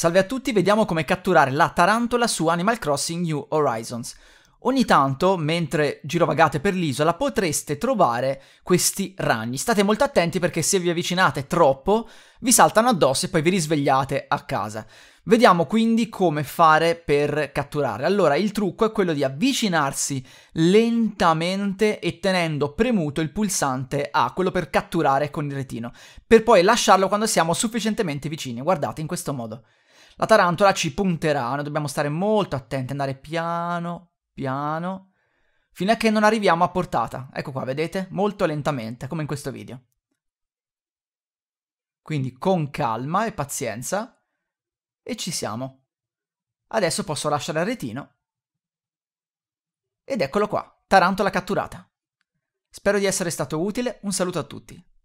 Salve a tutti, vediamo come catturare la tarantola su Animal Crossing New Horizons. Ogni tanto, mentre girovagate per l'isola, potreste trovare questi ragni. State molto attenti perché se vi avvicinate troppo, vi saltano addosso e poi vi risvegliate a casa. Vediamo quindi come fare per catturare. Allora, il trucco è quello di avvicinarsi lentamente e tenendo premuto il pulsante A, quello per catturare con il retino, per poi lasciarlo quando siamo sufficientemente vicini. Guardate, in questo modo. La tarantola ci punterà, noi dobbiamo stare molto attenti, andare piano, piano, fino a che non arriviamo a portata. Ecco qua, vedete? Molto lentamente, come in questo video. Quindi con calma e pazienza e ci siamo. Adesso posso lasciare il retino. Ed eccolo qua, Tarantola catturata. Spero di essere stato utile, un saluto a tutti.